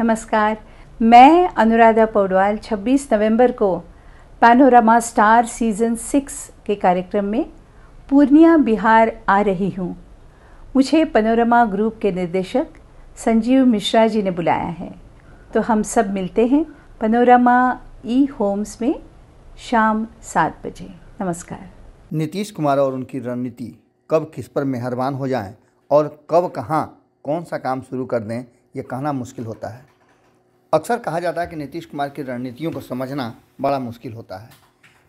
नमस्कार मैं अनुराधा पौडवाल 26 नवंबर को पैनोरामा स्टार सीज़न सिक्स के कार्यक्रम में पूर्णिया बिहार आ रही हूँ मुझे पनोरमा ग्रुप के निर्देशक संजीव मिश्रा जी ने बुलाया है तो हम सब मिलते हैं पनोरमा ई होम्स में शाम सात बजे नमस्कार नीतीश कुमार और उनकी रणनीति कब किस पर मेहरबान हो जाएं और कब कहाँ कौन सा काम शुरू कर दें ये कहना मुश्किल होता है अक्सर कहा जाता है कि नीतीश कुमार की रणनीतियों को समझना बड़ा मुश्किल होता है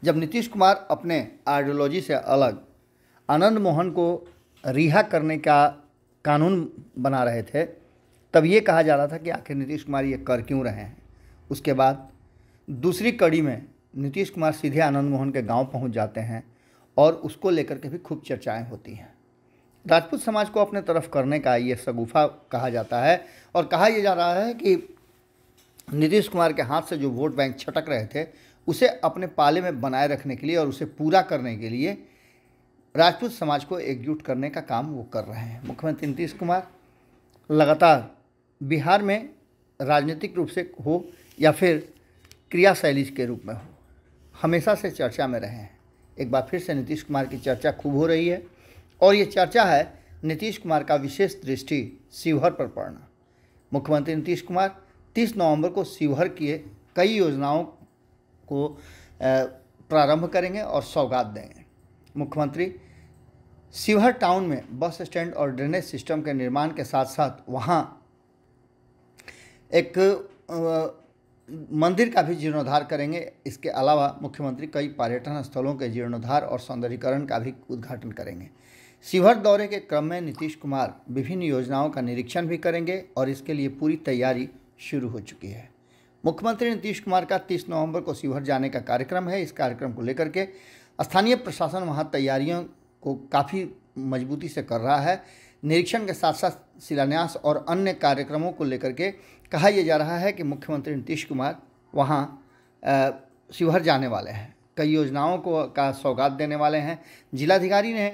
जब नीतीश कुमार अपने आइडियोलॉजी से अलग आनंद मोहन को रिहा करने का कानून बना रहे थे तब ये कहा जा रहा था कि आखिर नीतीश कुमार ये कर क्यों रहे हैं उसके बाद दूसरी कड़ी में नीतीश कुमार सीधे आनंद मोहन के गांव पहुंच जाते हैं और उसको लेकर के भी खूब चर्चाएं होती हैं राजपूत समाज को अपने तरफ करने का ये सगुफा कहा जाता है और कहा यह जा रहा है कि नीतीश कुमार के हाथ से जो वोट बैंक छटक रहे थे उसे अपने पाले में बनाए रखने के लिए और उसे पूरा करने के लिए राजपूत समाज को एकजुट करने का काम वो कर रहे हैं मुख्यमंत्री नीतीश कुमार लगातार बिहार में राजनीतिक रूप से हो या फिर क्रियाशैली के रूप में हो हमेशा से चर्चा में रहे हैं एक बार फिर से नीतीश कुमार की चर्चा खूब हो रही है और ये चर्चा है नीतीश कुमार का विशेष दृष्टि शिवहर पर पड़ना मुख्यमंत्री नीतीश कुमार 30 नवंबर को शिवहर की कई योजनाओं को प्रारंभ करेंगे और सौगात देंगे मुख्यमंत्री शिवहर टाउन में बस स्टैंड और ड्रेनेज सिस्टम के निर्माण के साथ साथ वहाँ एक मंदिर का भी जीर्णोद्धार करेंगे इसके अलावा मुख्यमंत्री कई पर्यटन स्थलों के जीर्णोद्धार और सौंदर्यीकरण का भी उद्घाटन करेंगे शिवहर दौरे के क्रम में नीतीश कुमार विभिन्न योजनाओं का निरीक्षण भी करेंगे और इसके लिए पूरी तैयारी शुरू हो चुकी है मुख्यमंत्री नीतीश कुमार का 30 नवंबर को शिवहर जाने का कार्यक्रम है इस कार्यक्रम को लेकर के स्थानीय प्रशासन वहाँ तैयारियों को काफ़ी मजबूती से कर रहा है निरीक्षण के साथ साथ शिलान्यास और अन्य कार्यक्रमों को लेकर के कहा यह जा रहा है कि मुख्यमंत्री नीतीश कुमार वहाँ शिवहर जाने वाले हैं कई योजनाओं को का सौगात देने वाले हैं जिलाधिकारी ने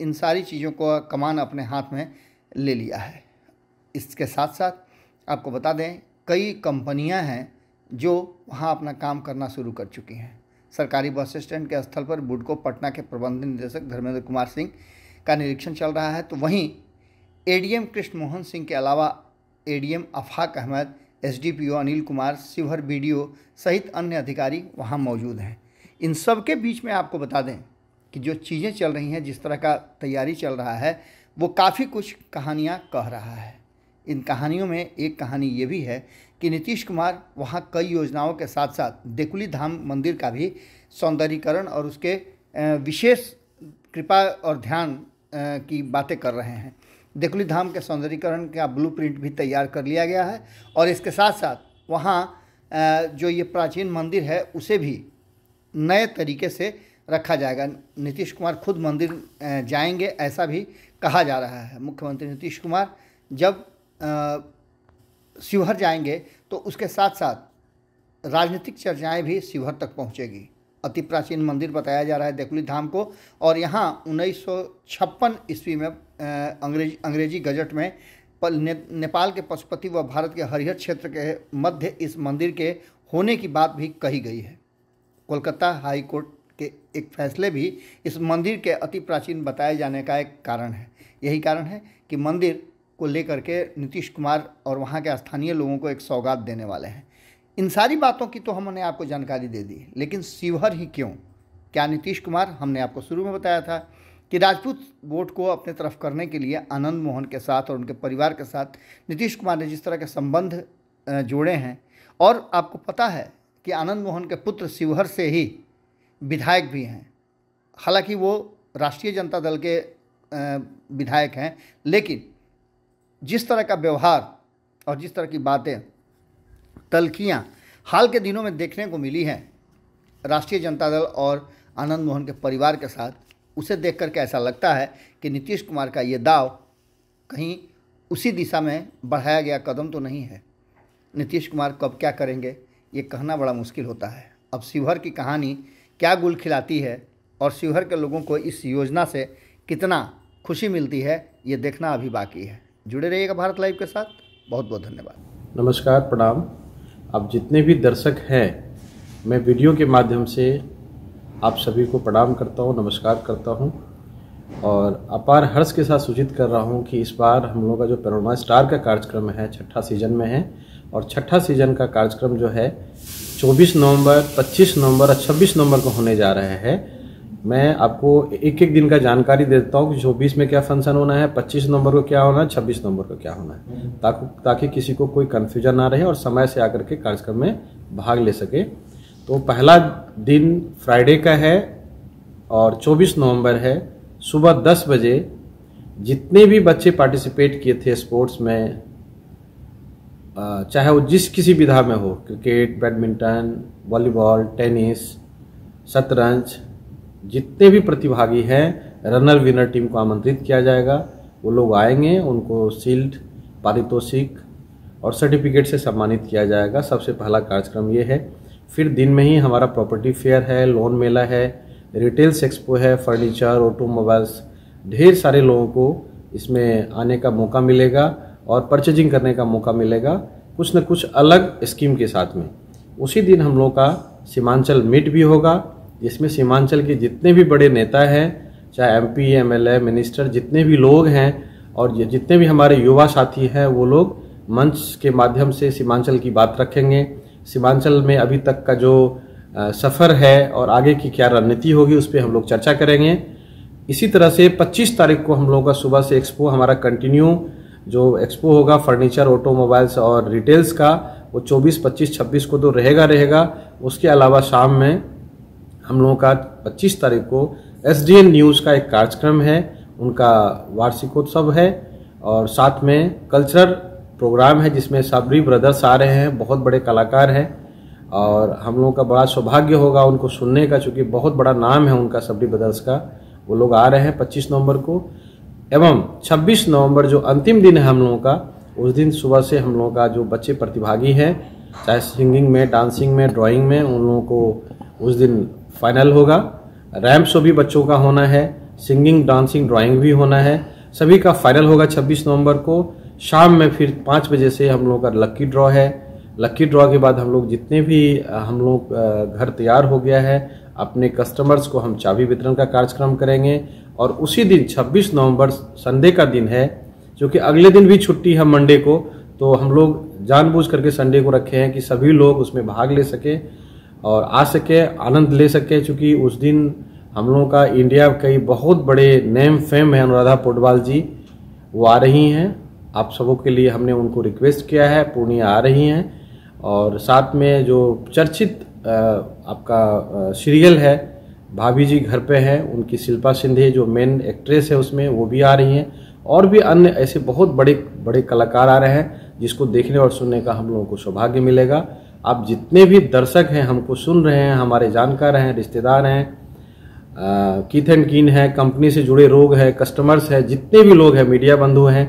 इन सारी चीज़ों को कमान अपने हाथ में ले लिया है इसके साथ साथ आपको बता दें कई कंपनियां हैं जो वहां अपना काम करना शुरू कर चुकी हैं सरकारी बस स्टैंड के स्थल पर बुडको पटना के प्रबंध निदेशक धर्मेंद्र कुमार सिंह का निरीक्षण चल रहा है तो वहीं एडीएम कृष्ण मोहन सिंह के अलावा एडीएम अफाक अहमद एसडीपीओ अनिल कुमार शिवहर बी सहित अन्य अधिकारी वहाँ मौजूद हैं इन सब के बीच में आपको बता दें कि जो चीज़ें चल रही हैं जिस तरह का तैयारी चल रहा है वो काफ़ी कुछ कहानियाँ कह रहा है इन कहानियों में एक कहानी ये भी है कि नीतीश कुमार वहाँ कई योजनाओं के साथ साथ देकुली धाम मंदिर का भी सौंदर्यीकरण और उसके विशेष कृपा और ध्यान की बातें कर रहे हैं देकुली धाम के सौंदर्यीकरण का ब्लू भी तैयार कर लिया गया है और इसके साथ साथ वहाँ जो ये प्राचीन मंदिर है उसे भी नए तरीके से रखा जाएगा नीतीश कुमार खुद मंदिर जाएंगे ऐसा भी कहा जा रहा है मुख्यमंत्री नीतीश कुमार जब शिवहर जाएंगे तो उसके साथ साथ राजनीतिक चर्चाएं भी शिवहर तक पहुंचेगी अति प्राचीन मंदिर बताया जा रहा है देकुली धाम को और यहाँ उन्नीस ईस्वी में अंग्रेज अंग्रेजी गजट में ने, नेपाल के पशुपति व भारत के हरिहर क्षेत्र के मध्य इस मंदिर के होने की बात भी कही गई है कोलकाता हाई कोर्ट के एक फैसले भी इस मंदिर के अति प्राचीन बताए जाने का एक कारण है यही कारण है कि मंदिर को लेकर के नीतीश कुमार और वहाँ के स्थानीय लोगों को एक सौगात देने वाले हैं इन सारी बातों की तो हमने आपको जानकारी दे दी लेकिन शिवहर ही क्यों क्या नीतीश कुमार हमने आपको शुरू में बताया था कि राजपूत वोट को अपने तरफ करने के लिए आनंद मोहन के साथ और उनके परिवार के साथ नीतीश कुमार ने जिस तरह के संबंध जोड़े हैं और आपको पता है कि आनंद मोहन के पुत्र शिवहर से ही विधायक भी हैं हालांकि वो राष्ट्रीय जनता दल के विधायक हैं लेकिन जिस तरह का व्यवहार और जिस तरह की बातें तलखियाँ हाल के दिनों में देखने को मिली हैं राष्ट्रीय जनता दल और आनंद मोहन के परिवार के साथ उसे देख करके ऐसा लगता है कि नीतीश कुमार का ये दाव कहीं उसी दिशा में बढ़ाया गया कदम तो नहीं है नीतीश कुमार कब क्या करेंगे ये कहना बड़ा मुश्किल होता है अब शिवहर की कहानी क्या गुल खिलाती है और शिवहर के लोगों को इस योजना से कितना खुशी मिलती है ये देखना अभी बाकी है जुड़े रहिएगा भारत लाइव के साथ बहुत बहुत धन्यवाद नमस्कार प्रणाम आप जितने भी दर्शक हैं मैं वीडियो के माध्यम से आप सभी को प्रणाम करता हूँ नमस्कार करता हूँ और अपार हर्ष के साथ सूचित कर रहा हूँ कि इस बार हम लोगों का जो पेरोना स्टार का कार्यक्रम है छठा सीजन में है और छठा सीजन का कार्यक्रम जो है 24 नवंबर 25 नवंबर और 26 नवंबर को होने जा रहे हैं मैं आपको एक एक दिन का जानकारी देता हूँ कि चौबीस में क्या फंक्शन होना है पच्चीस नवंबर को क्या होना है छब्बीस नवंबर को क्या होना है ताकि ताकि किसी को कोई कन्फ्यूजन ना रहे और समय से आकर के कार्यक्रम में भाग ले सके तो पहला दिन फ्राइडे का है और 24 नवंबर है सुबह 10 बजे जितने भी बच्चे पार्टिसिपेट किए थे स्पोर्ट्स में चाहे वो जिस किसी विधा में हो क्रिकेट बैडमिंटन वॉलीबॉल टेनिस शतरंज जितने भी प्रतिभागी हैं रनर विनर टीम को आमंत्रित किया जाएगा वो लोग आएंगे उनको शील्ड पारितोषिक और सर्टिफिकेट से सम्मानित किया जाएगा सबसे पहला कार्यक्रम ये है फिर दिन में ही हमारा प्रॉपर्टी फेयर है लोन मेला है रिटेल्स एक्सपो है फर्नीचर ऑटोमोबाइल्स ढेर सारे लोगों को इसमें आने का मौका मिलेगा और परचेजिंग करने का मौका मिलेगा कुछ न कुछ अलग स्कीम के साथ में उसी दिन हम लोग का सीमांचल मीट भी होगा जिसमें सीमांचल के जितने भी बड़े नेता हैं चाहे M P M L A minister जितने भी लोग हैं और जितने भी हमारे युवा साथी हैं वो लोग मंच के माध्यम से सीमांचल की बात रखेंगे सीमांचल में अभी तक का जो सफ़र है और आगे की क्या रणनीति होगी उस पर हम लोग चर्चा करेंगे इसी तरह से 25 तारीख को हम लोगों का सुबह से एक्सपो हमारा कंटिन्यू जो एक्सपो होगा फर्नीचर ऑटोमोबाइल्स और रिटेल्स का वो 24, 25, 26 को तो रहेगा रहेगा उसके अलावा शाम में हम लोगों का 25 तारीख को एस न्यूज़ का एक कार्यक्रम है उनका वार्षिकोत्सव है और साथ में कल्चरल प्रोग्राम है जिसमें सबरी ब्रदर्स आ रहे हैं बहुत बड़े कलाकार हैं और हम लोगों का बड़ा सौभाग्य होगा उनको सुनने का चूँकि बहुत बड़ा नाम है उनका सबरी ब्रदर्स का वो लोग आ रहे हैं पच्चीस नवंबर को एवं 26 नवंबर जो अंतिम दिन है हम लोगों का उस दिन सुबह से हम लोगों का जो बच्चे प्रतिभागी हैं चाहे सिंगिंग में डांसिंग में ड्राइंग में उन लोगों को उस दिन फाइनल होगा रैम्प शो भी बच्चों का होना है सिंगिंग डांसिंग ड्राइंग भी होना है सभी का फाइनल होगा 26 नवंबर को शाम में फिर पाँच बजे से हम लोगों का लक्की ड्रॉ है लक्की ड्रॉ के बाद हम लोग जितने भी हम लोग घर तैयार हो गया है अपने कस्टमर्स को हम चाबी वितरण का कार्यक्रम करेंगे और उसी दिन 26 नवंबर संडे का दिन है जो कि अगले दिन भी छुट्टी है मंडे को तो हम लोग जानबूझ करके संडे को रखे हैं कि सभी लोग उसमें भाग ले सकें और आ सके आनंद ले सके चूँकि उस दिन हम लोगों का इंडिया कई बहुत बड़े नेम फेम है अनुराधा पोटवाल जी वो आ रही हैं आप सबों के लिए हमने उनको रिक्वेस्ट किया है पूर्णिया आ रही हैं और साथ में जो चर्चित आपका सीरियल है भाभी जी घर पे हैं उनकी शिल्पा सिंधे जो मेन एक्ट्रेस है उसमें वो भी आ रही हैं और भी अन्य ऐसे बहुत बड़े बड़े कलाकार आ रहे हैं जिसको देखने और सुनने का हम लोगों को सौभाग्य मिलेगा आप जितने भी दर्शक हैं हमको सुन रहे हैं हमारे जानकार हैं रिश्तेदार हैं कीथ एंड कीन है कंपनी से जुड़े लोग हैं कस्टमर्स हैं जितने भी लोग हैं मीडिया बंधु हैं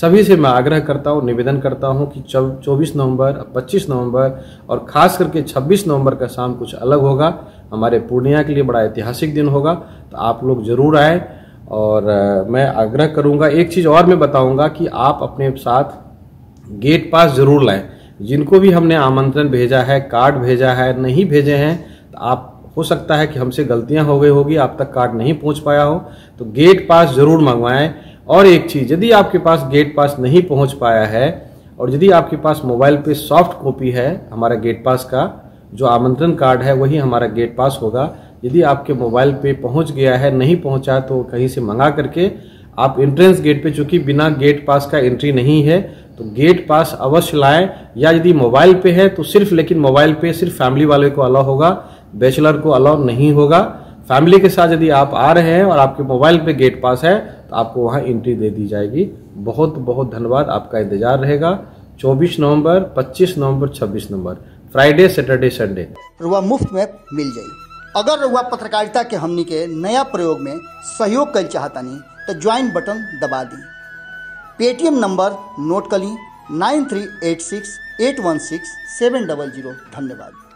सभी से मैं आग्रह करता हूँ निवेदन करता हूँ कि चौबीस नवंबर पच्चीस नवंबर और ख़ास करके छब्बीस नवंबर का शाम कुछ अलग होगा हमारे पूर्णिया के लिए बड़ा ऐतिहासिक दिन होगा तो आप लोग ज़रूर आए और मैं आग्रह करूँगा एक चीज़ और मैं बताऊँगा कि आप अपने साथ गेट पास ज़रूर लाएं जिनको भी हमने आमंत्रण भेजा है कार्ड भेजा है नहीं भेजे हैं तो आप हो सकता है कि हमसे गलतियां हो गई होगी आप तक कार्ड नहीं पहुंच पाया हो तो गेट पास ज़रूर मंगवाएं और एक चीज यदि आपके पास गेट पास नहीं पहुंच पाया है और यदि आपके पास मोबाइल पे सॉफ्ट कॉपी है हमारा गेट पास का जो आमंत्रण कार्ड है वही हमारा गेट पास होगा यदि आपके मोबाइल पे पहुंच गया है नहीं पहुंचा तो कहीं से मंगा करके आप एंट्रेंस गेट पे चूंकि बिना गेट पास का एंट्री नहीं है तो गेट पास अवश्य लाएं या यदि मोबाइल पे है तो सिर्फ लेकिन मोबाइल पे सिर्फ फैमिली वाले को अलाव होगा बैचलर को अलाव नहीं होगा फैमिली के साथ यदि आप आ रहे हैं और आपके मोबाइल पे गेट पास है तो आपको वहाँ एंट्री दे दी जाएगी बहुत बहुत धन्यवाद आपका इंतजार रहेगा 24 नवंबर 25 नवंबर 26 नवंबर फ्राइडे सैटरडे संडे रुआ मुफ्त में मिल जाए अगर रुआ पत्रकारिता के हमनी के नया प्रयोग में सहयोग कर चाहता नहीं तो ज्वाइन बटन दबा दी पेटीएम नंबर नोट कर ली nine three eight six eight one six seven double zero धन्यवाद